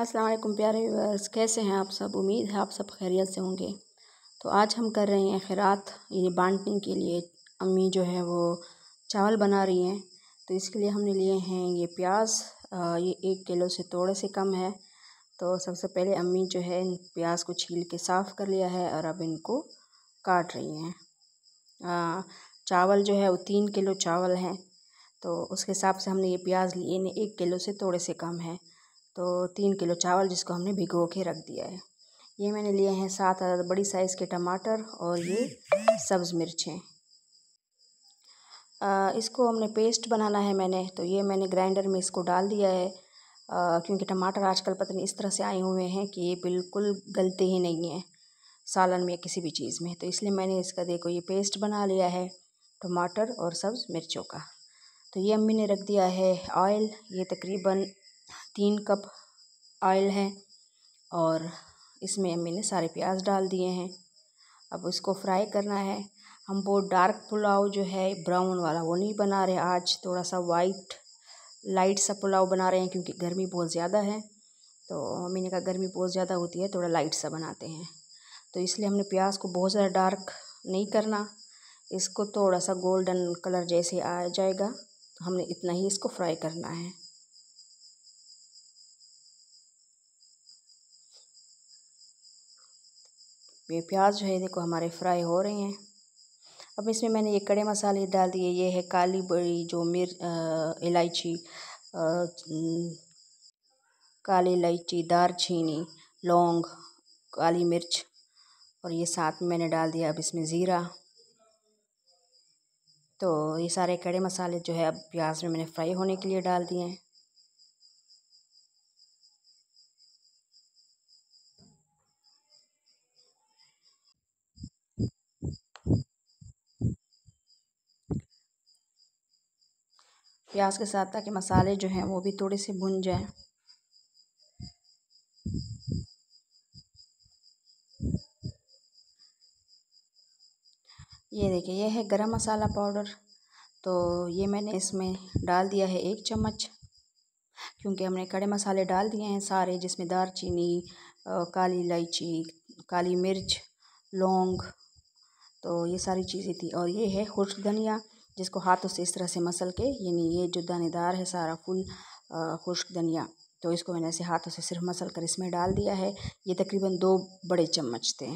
अस्सलाम वालेकुम प्यारे व्यूअर्स कैसे हैं आप सब उम्मीद है आप सब खैरियत से होंगे तो आज हम कर रहे हैं खैरात यानी बांटने के लिए अम्मी जो है वो चावल बना रही हैं तो इसके लिए हमने लिए हैं ये प्याज ये एक किलो से थोड़े से कम है तो सबसे पहले अम्मी जो है इन प्याज को छील के साफ़ कर लिया है और अब इनको काट रही हैं चावल जो है वो तीन किलो चावल हैं तो उसके हिसाब से हमने ये प्याज लिए एक किलो से थोड़े से कम है तो तीन किलो चावल जिसको हमने भिगो के रख दिया है ये मैंने लिए हैं सात बड़ी साइज़ के टमाटर और ये सब्ज़ मिर्चें इसको हमने पेस्ट बनाना है मैंने तो ये मैंने ग्राइंडर में इसको डाल दिया है क्योंकि टमाटर आजकल पता नहीं इस तरह से आए हुए हैं कि ये बिल्कुल गलते ही नहीं हैं सालन में किसी भी चीज़ में तो इसलिए मैंने इसका देखो ये पेस्ट बना लिया है टमाटर और सब्ज़ मिर्चों का तो ये अम्मी ने रख दिया है ऑयल ये तकरीबन तीन कप ऑयल है और इसमें मैंने सारे प्याज डाल दिए हैं अब इसको फ्राई करना है हम वो डार्क पुलाव जो है ब्राउन वाला वो नहीं बना रहे आज थोड़ा सा वाइट लाइट सा पुलाव बना रहे हैं क्योंकि गर्मी बहुत ज़्यादा है तो ने कहा गर्मी बहुत ज़्यादा होती है थोड़ा लाइट सा बनाते हैं तो इसलिए हमने प्याज को बहुत ज़्यादा डार्क नहीं करना इसको थोड़ा सा गोल्डन कलर जैसे आ जाएगा तो हमने इतना ही इसको फ्राई करना है ये प्याज जो है देखो हमारे फ्राई हो रहे हैं अब इसमें मैंने ये कड़े मसाले डाल दिए ये है काली बड़ी जो मिर्च इलायची काली इलायची दारचीनी लौंग काली मिर्च और ये साथ में मैंने डाल दिया अब इसमें ज़ीरा तो ये सारे कड़े मसाले जो है अब प्याज में मैंने फ्राई होने के लिए डाल दिए हैं प्याज के साथ ताकि मसाले जो हैं वो भी थोड़े से भुन जाएं ये देखिए ये है गरम मसाला पाउडर तो ये मैंने इसमें डाल दिया है एक चम्मच क्योंकि हमने कड़े मसाले डाल दिए हैं सारे जिसमें दार चीनी काली इलायची काली मिर्च लौंग तो ये सारी चीज़ें थी और ये है खुश्क धनिया जिसको हाथों से इस तरह से मसल के यानी ये जो दानेदार है सारा फुल खुश्क धनिया तो इसको मैंने ऐसे हाथों से सिर्फ मसल कर इसमें डाल दिया है ये तकरीबन दो बड़े चम्मच थे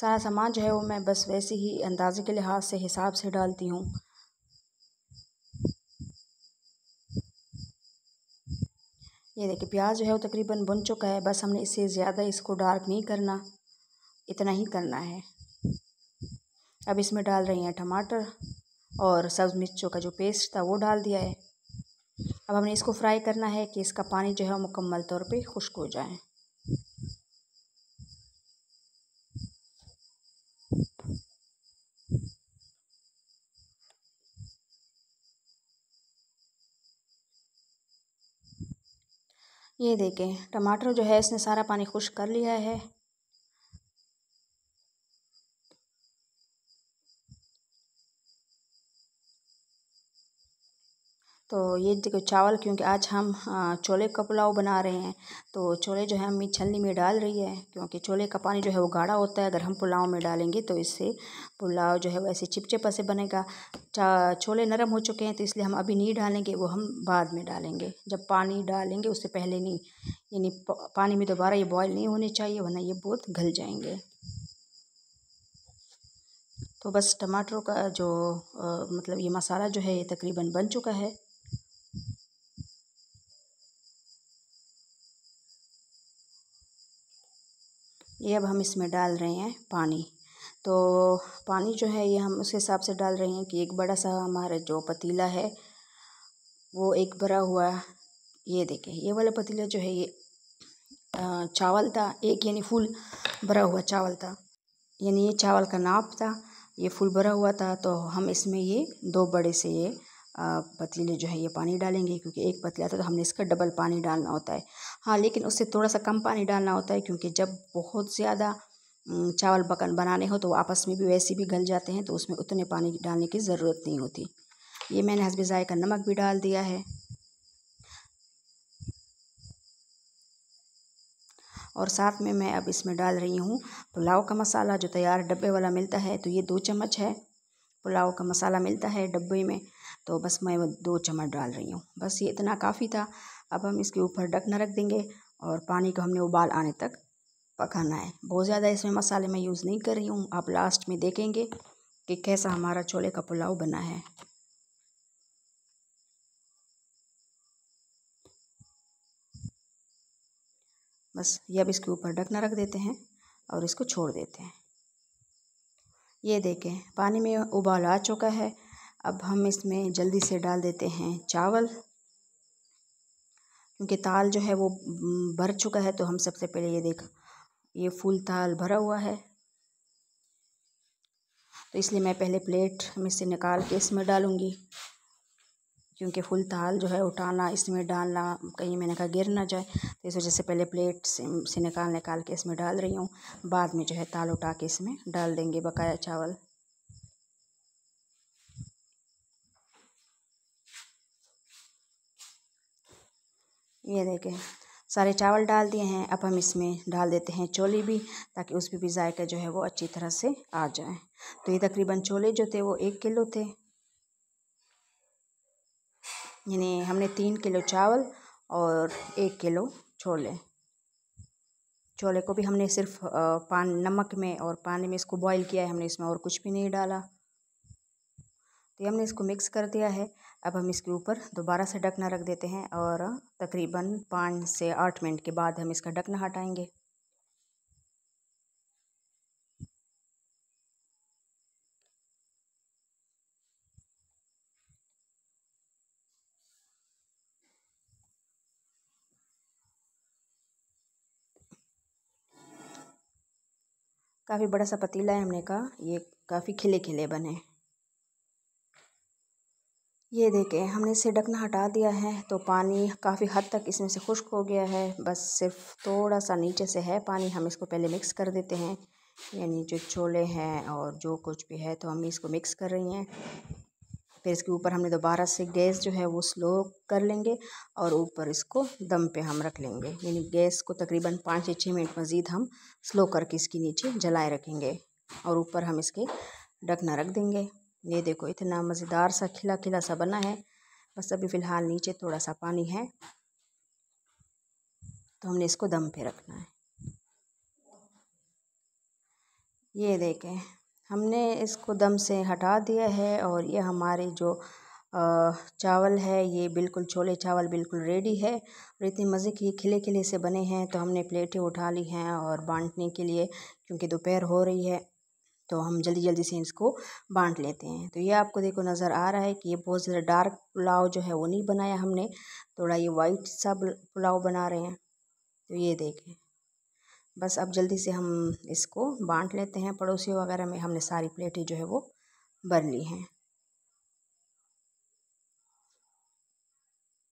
सारा सामान जो है वो मैं बस वैसे ही अंदाजे के लिहाज से हिसाब से डालती हूँ ये देखिए प्याज जो है वो तकरीबन बुन चुका है बस हमने इससे ज़्यादा इसको डार्क नहीं करना इतना ही करना है अब इसमें डाल रही हैं टमाटर और सब्ज़ मिर्चों का जो पेस्ट था वो डाल दिया है अब हमने इसको फ्राई करना है कि इसका पानी जो है मुकम्मल तौर पे खुश्क हो जाए ये देखें टमाटर जो है इसने सारा पानी खुश्क कर लिया है तो ये देखो चावल क्योंकि आज हम छोले का पुलाव बना रहे हैं तो छोले जो है मम्मी छलनी में डाल रही है क्योंकि छोले का पानी जो है वो गाढ़ा होता है अगर हम पुलाव में डालेंगे तो इससे पुलाव जो है वो ऐसे चिपचिपा से बनेगा छोले नरम हो चुके हैं तो इसलिए हम अभी नहीं डालेंगे वो हम बाद में डालेंगे जब पानी डालेंगे उससे पहले नहीं यानी पानी में दोबारा ये बॉयल नहीं होने चाहिए वरना ये बहुत घल जाएंगे तो बस टमाटरों का जो आ, मतलब ये मसाला जो है ये तकरीबन बन चुका है ये अब हम इसमें डाल रहे हैं पानी तो पानी जो है ये हम उस हिसाब से डाल रहे हैं कि एक बड़ा सा हमारा जो पतीला है वो एक भरा हुआ ये देखें ये वाला पतीला जो है ये चावल था एक यानी फुल भरा हुआ चावल था यानी ये चावल का नाप था ये फुल भरा हुआ था तो हम इसमें ये दो बड़े से ये पतीले जो है ये पानी डालेंगे क्योंकि एक पतीला था तो हमने इसका डबल पानी डालना होता है हाँ लेकिन उससे थोड़ा सा कम पानी डालना होता है क्योंकि जब बहुत ज़्यादा चावल बकन बनाने हो तो आपस में भी वैसे भी गल जाते हैं तो उसमें उतने पानी डालने की ज़रूरत नहीं होती ये मैंने हंसबे का नमक भी डाल दिया है और साथ में मैं अब इसमें डाल रही हूँ पुलाव का मसाला जो तैयार डब्बे वाला मिलता है तो ये दो चम्मच है पुलाव का मसाला मिलता है डब्बे में तो बस मैं वो दो चम्मच डाल रही हूँ बस ये इतना काफ़ी था अब हम इसके ऊपर ढकना रख देंगे और पानी को हमने उबाल आने तक पकाना है बहुत ज़्यादा इसमें मसाले मैं यूज़ नहीं कर रही हूँ आप लास्ट में देखेंगे कि कैसा हमारा छोले का पुलाव बना है बस ये अब इसके ऊपर ढकना रख देते हैं और इसको छोड़ देते हैं ये देखें पानी में उबाल आ चुका है अब हम इसमें जल्दी से डाल देते हैं चावल क्योंकि ताल जो है वो भर चुका है तो हम सबसे पहले ये देख ये फुल ताल भरा हुआ है तो इसलिए मैं पहले प्लेट में से निकाल के इसमें डालूँगी क्योंकि फुल थाल जो है उठाना इसमें डालना कहीं मैंने कहा गिर ना जाए तो इस वजह से पहले प्लेट से, से निकाल निकाल के इसमें डाल रही हूँ बाद में जो है ताल उठा के इसमें डाल देंगे बकाया चावल ये देखें सारे चावल डाल दिए हैं अब हम इसमें डाल देते हैं चोले भी ताकि उसमें भी जायका जो है वो अच्छी तरह से आ जाए तो ये तकरीबन चोले जो थे वो एक किलो थे यानी हमने तीन किलो चावल और एक किलो छोले छोले को भी हमने सिर्फ पान नमक में और पानी में इसको बॉईल किया है हमने इसमें और कुछ भी नहीं डाला तो हमने इसको मिक्स कर दिया है अब हम इसके ऊपर दोबारा से ढकना रख देते हैं और तकरीबन पाँच से आठ मिनट के बाद हम इसका ढकना हटाएंगे काफ़ी बड़ा सा पतीला है हमने कहा ये काफ़ी खिले खिले बने ये देखें हमने इसे ढकना हटा दिया है तो पानी काफ़ी हद तक इसमें से खुश्क हो गया है बस सिर्फ थोड़ा सा नीचे से है पानी हम इसको पहले मिक्स कर देते हैं यानी जो छोले हैं और जो कुछ भी है तो हम इसको मिक्स कर रही हैं फिर इसके ऊपर हमने दोबारा से गैस जो है वो स्लो कर लेंगे और ऊपर इसको दम पे हम रख लेंगे यानी गैस को तकरीबन पाँच से छः मिनट मज़ीद हम स्लो करके इसके नीचे जलाए रखेंगे और ऊपर हम इसके ढकना रख देंगे ये देखो इतना मज़ेदार सा खिला खिला सा बना है बस अभी फ़िलहाल नीचे थोड़ा सा पानी है तो हमने इसको दम पे रखना है ये देखें हमने इसको दम से हटा दिया है और ये हमारे जो चावल है ये बिल्कुल छोले चावल बिल्कुल रेडी है और इतने मज़े के खिले खिले से बने हैं तो हमने प्लेटें उठा ली हैं और बांटने के लिए क्योंकि दोपहर हो रही है तो हम जल्दी जल्दी से इसको बांट लेते हैं तो ये आपको देखो नज़र आ रहा है कि ये बहुत ज़्यादा डार्क पुलाव जो है वो नहीं बनाया हमने थोड़ा ये वाइट सा पुलाव बना रहे हैं तो ये देखें बस अब जल्दी से हम इसको बाँट लेते हैं पड़ोसी वगैरह में हमने सारी प्लेटें जो है वो भर ली हैं